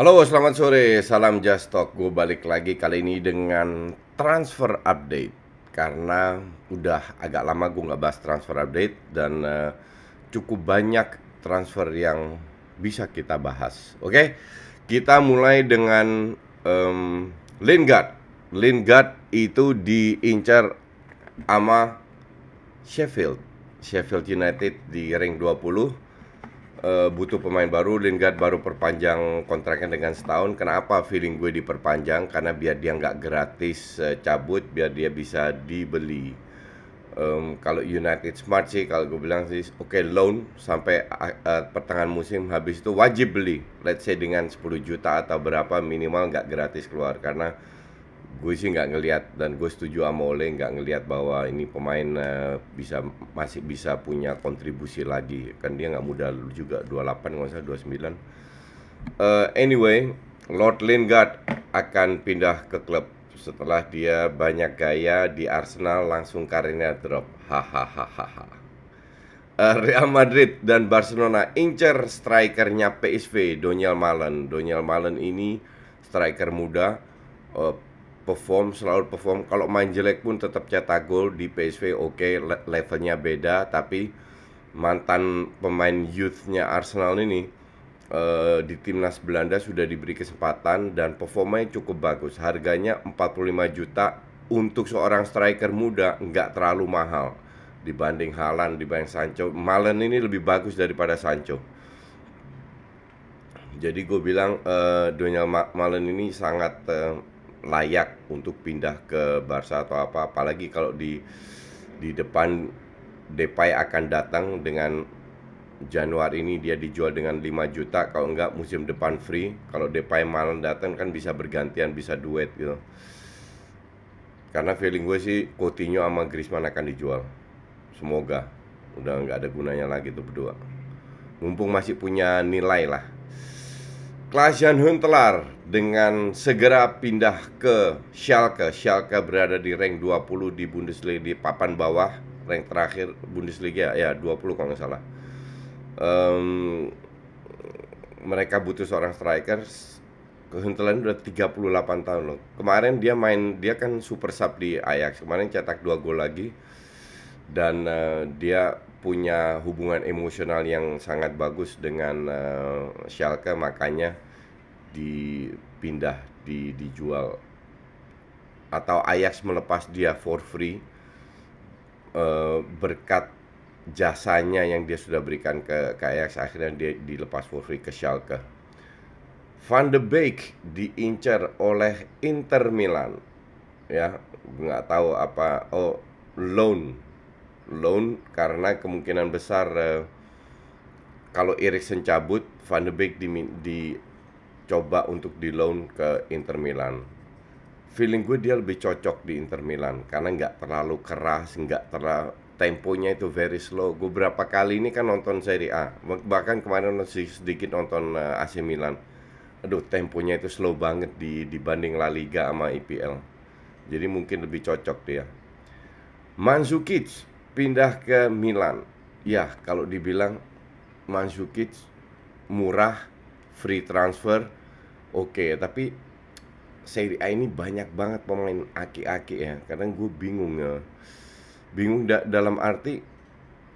Halo, selamat sore. Salam Just Talk. Gue balik lagi kali ini dengan transfer update karena udah agak lama gue nggak bahas transfer update dan uh, cukup banyak transfer yang bisa kita bahas. Oke, okay? kita mulai dengan um, Lingard. Lingard itu diincar sama Sheffield. Sheffield United di ring 20 e, eh, butuh pemain baru Lingard baru perpanjang kontraknya dengan setahun kenapa feeling gue diperpanjang karena biar dia nggak gratis e, cabut biar dia bisa dibeli um, kalau United smart sih kalau gue bilang sih oke okay, loan sampai uh, pertengahan musim habis itu wajib beli let's say dengan 10 juta atau berapa minimal nggak gratis keluar karena gue sih nggak ngelihat dan gue setuju sama Ole nggak ngelihat bahwa ini pemain uh, bisa masih bisa punya kontribusi lagi kan dia nggak muda juga 28 nggak usah 29 uh, anyway Lord Lingard akan pindah ke klub setelah dia banyak gaya di Arsenal langsung karirnya drop hahaha eh, Real Madrid dan Barcelona incer strikernya PSV Donyal Malen Donyal Malen ini striker muda eh, perform selalu perform kalau main jelek pun tetap cetak gol di PSV oke okay, levelnya beda tapi mantan pemain youthnya Arsenal ini uh, di timnas Belanda sudah diberi kesempatan dan performanya cukup bagus harganya 45 juta untuk seorang striker muda nggak terlalu mahal dibanding Halan dibanding Sancho Malen ini lebih bagus daripada Sancho jadi gue bilang uh, eh, Donyal Malen ini sangat uh, layak untuk pindah ke Barca atau apa apalagi kalau di di depan Depay akan datang dengan Januari ini dia dijual dengan 5 juta kalau enggak musim depan free kalau Depay malam datang kan bisa bergantian bisa duet gitu karena feeling gue sih Coutinho sama Griezmann akan dijual semoga udah enggak ada gunanya lagi tuh berdua mumpung masih punya nilai lah Klajan Huntelaar dengan segera pindah ke Schalke. Schalke berada di rank 20 di Bundesliga di papan bawah, rank terakhir Bundesliga ya 20 kalau nggak salah. Um, mereka butuh seorang striker. Huntelaar udah 38 tahun loh. Kemarin dia main dia kan super sub di Ajax. Kemarin cetak dua gol lagi dan uh, dia punya hubungan emosional yang sangat bagus dengan uh, Schalke makanya dipindah di dijual atau Ajax melepas dia for free uh, berkat jasanya yang dia sudah berikan ke, kayak akhirnya dia dilepas for free ke Schalke. Van de Beek diincar oleh Inter Milan ya nggak tahu apa oh loan loan karena kemungkinan besar uh, kalau Eriksen cabut, Van de Beek di, dicoba untuk di loan ke Inter Milan. Feeling gue dia lebih cocok di Inter Milan karena nggak terlalu keras, nggak terlalu temponya itu very slow. Gue berapa kali ini kan nonton Serie A, bahkan kemarin masih sedikit nonton uh, eh, AC Milan. Aduh, temponya itu slow banget di dibanding La Liga sama IPL. Jadi mungkin lebih cocok dia. Manzukic pindah ke Milan. Ya, kalau dibilang Mandzukic murah, free transfer, oke. Okay. Tapi Serie A ini banyak banget pemain aki-aki ya. Kadang gue bingung ya. Bingung da dalam arti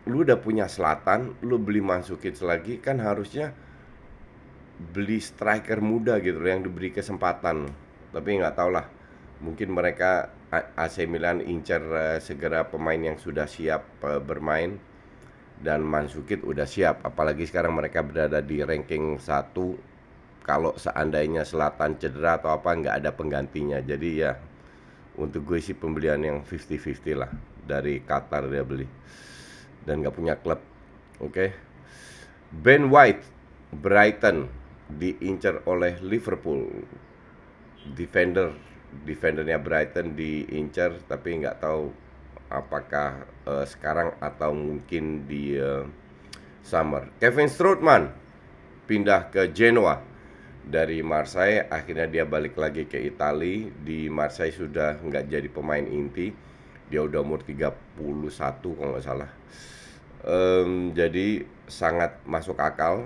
lu udah punya selatan, lu beli Mandzukic lagi kan harusnya beli striker muda gitu yang diberi kesempatan. Tapi nggak tau lah. Mungkin mereka AC Milan incer uh, segera pemain yang sudah siap uh, bermain dan Mansukit udah siap apalagi sekarang mereka berada di ranking 1 kalau seandainya Selatan cedera atau apa nggak ada penggantinya jadi ya untuk gue sih pembelian yang 50-50 lah dari Qatar dia beli dan nggak punya klub oke okay. Ben White Brighton diincar oleh Liverpool defender defendernya Brighton di diincar tapi nggak tahu apakah uh, sekarang atau mungkin di uh, summer. Kevin Strootman pindah ke Genoa dari Marseille akhirnya dia balik lagi ke Italia di Marseille sudah nggak jadi pemain inti dia udah umur 31 kalau nggak salah um, jadi sangat masuk akal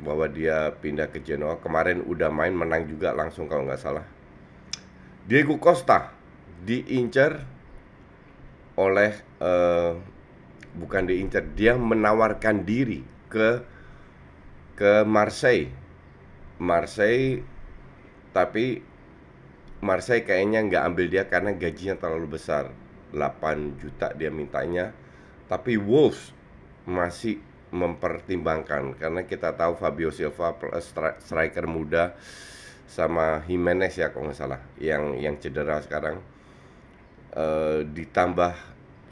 bahwa dia pindah ke Genoa kemarin udah main menang juga langsung kalau nggak salah Diego Costa diincar oleh eh, bukan diincar, dia menawarkan diri ke ke Marseille. Marseille tapi Marseille kayaknya nggak ambil dia karena gajinya terlalu besar. 8 juta dia mintanya. Tapi Wolves masih mempertimbangkan karena kita tahu Fabio Silva striker muda sama Jimenez ya kalau nggak salah yang yang cedera sekarang e, ditambah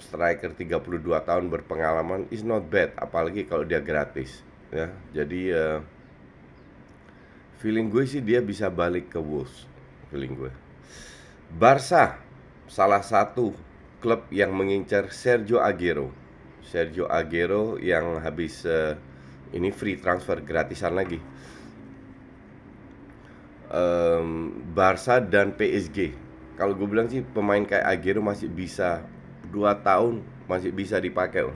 striker 32 tahun berpengalaman is not bad apalagi kalau dia gratis ya jadi e, feeling gue sih dia bisa balik ke Wolves feeling gue Barca salah satu klub yang mengincar Sergio Aguero Sergio Aguero yang habis e, ini free transfer gratisan lagi um, Barca dan PSG. Kalau gue bilang sih pemain kayak Aguero masih bisa dua tahun masih bisa dipakai.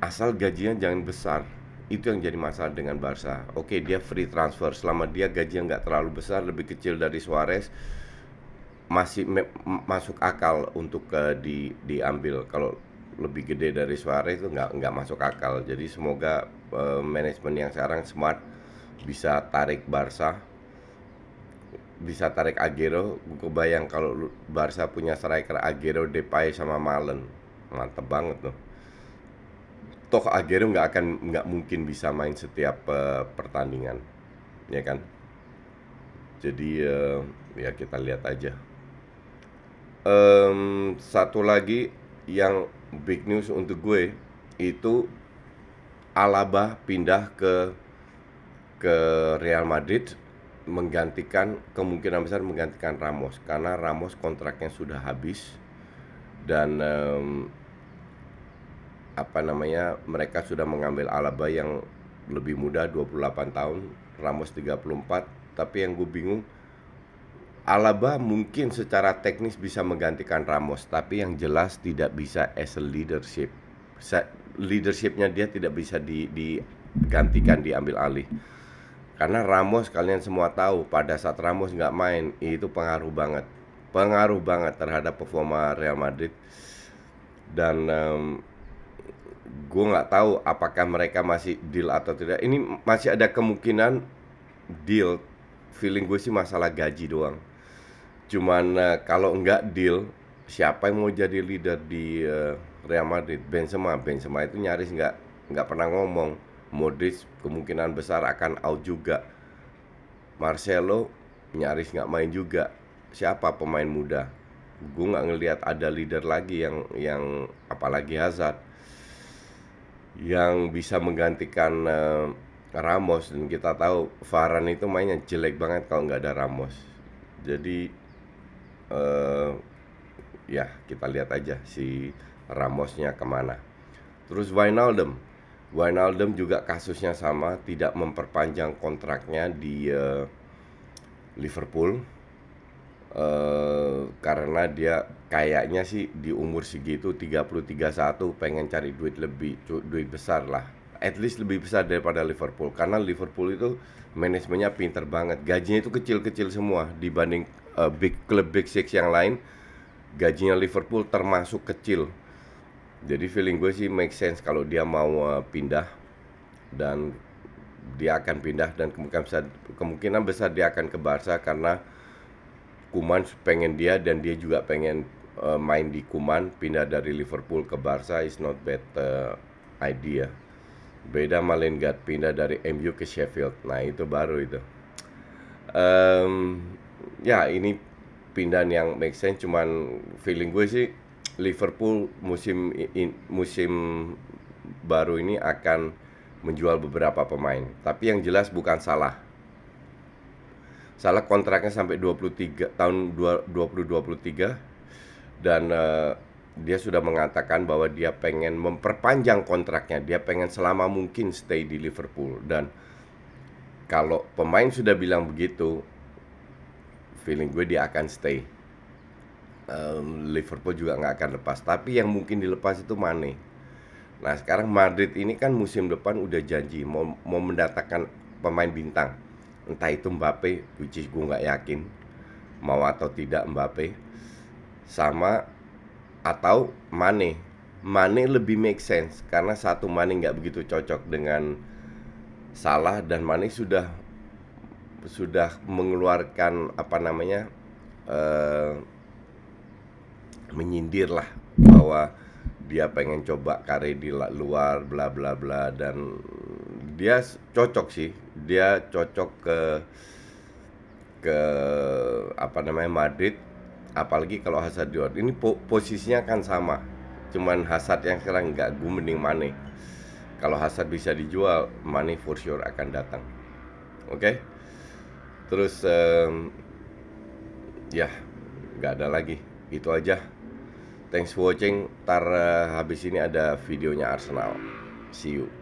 Asal gajinya jangan besar. Itu yang jadi masalah dengan Barca. Oke, dia free transfer selama dia gajinya nggak terlalu besar, lebih kecil dari Suarez masih masuk akal untuk uh, di diambil kalau lebih gede dari Suarez itu nggak nggak masuk akal. Jadi semoga uh, manajemen yang sekarang smart bisa tarik Barca bisa tarik Agero gue kebayang kalau Barca punya striker Agero Depay sama Malen mantep banget tuh toh Agero nggak akan nggak mungkin bisa main setiap uh, pertandingan ya kan jadi uh, ya kita lihat aja um, satu lagi yang big news untuk gue itu Alaba pindah ke ke Real Madrid menggantikan kemungkinan besar menggantikan Ramos karena Ramos kontraknya sudah habis dan um, apa namanya mereka sudah mengambil Alaba yang lebih muda 28 tahun, Ramos 34, tapi yang gue bingung Alaba mungkin secara teknis bisa menggantikan Ramos, tapi yang jelas tidak bisa as a leadership. Leadershipnya dia tidak bisa di, digantikan, diambil alih. Karena Ramos kalian semua tahu pada saat Ramos nggak main itu pengaruh banget, pengaruh banget terhadap performa Real Madrid. Dan um, gue nggak tahu apakah mereka masih deal atau tidak. Ini masih ada kemungkinan deal. Feeling gue sih masalah gaji doang. Cuman uh, kalau nggak deal, siapa yang mau jadi leader di uh, Real Madrid? Benzema, Benzema itu nyaris nggak nggak pernah ngomong Modric kemungkinan besar akan out juga. Marcelo nyaris nggak main juga. Siapa pemain muda? Gue nggak ngelihat ada leader lagi yang yang apalagi Hazard yang bisa menggantikan uh, Ramos dan kita tahu Varane itu mainnya jelek banget kalau nggak ada Ramos. Jadi uh, ya kita lihat aja si Ramosnya kemana. Terus Wijnaldum Wijnaldum juga kasusnya sama, tidak memperpanjang kontraknya di uh, Liverpool uh, karena dia kayaknya sih di umur segitu 33-1 pengen cari duit lebih duit besar lah. At least lebih besar daripada Liverpool karena Liverpool itu manajemennya pinter banget. Gajinya itu kecil-kecil semua dibanding uh, big club big six yang lain. Gajinya Liverpool termasuk kecil jadi feeling gue sih make sense kalau dia mau uh, pindah dan dia akan pindah dan kemungkinan besar, kemungkinan besar dia akan ke Barca karena Kuman pengen dia dan dia juga pengen uh, main di Kuman pindah dari Liverpool ke Barca is not bad uh, idea beda Malengat pindah dari MU ke Sheffield nah itu baru itu um, ya ini pindahan yang make sense cuman feeling gue sih Liverpool musim in, musim baru ini akan menjual beberapa pemain. Tapi yang jelas bukan salah. Salah kontraknya sampai 23 tahun 2023 dan uh, dia sudah mengatakan bahwa dia pengen memperpanjang kontraknya. Dia pengen selama mungkin stay di Liverpool dan kalau pemain sudah bilang begitu, feeling gue dia akan stay um, Liverpool juga nggak akan lepas. Tapi yang mungkin dilepas itu Mane. Nah sekarang Madrid ini kan musim depan udah janji mau, mau mendatangkan pemain bintang. Entah itu Mbappe, which is gue nggak yakin mau atau tidak Mbappe sama atau Mane. Mane lebih make sense karena satu Mane nggak begitu cocok dengan Salah dan Mane sudah sudah mengeluarkan apa namanya eh, menyindir lah bahwa dia pengen coba karir di luar bla bla bla dan dia cocok sih dia cocok ke ke apa namanya Madrid apalagi kalau Hazard di luar ini po posisinya kan sama cuman Hazard yang sekarang nggak gue mending Mane kalau Hazard bisa dijual Mane for sure akan datang oke okay? terus um, ya nggak ada lagi itu aja Thanks for watching. Tar uh, eh, habis ini ada videonya Arsenal. See you.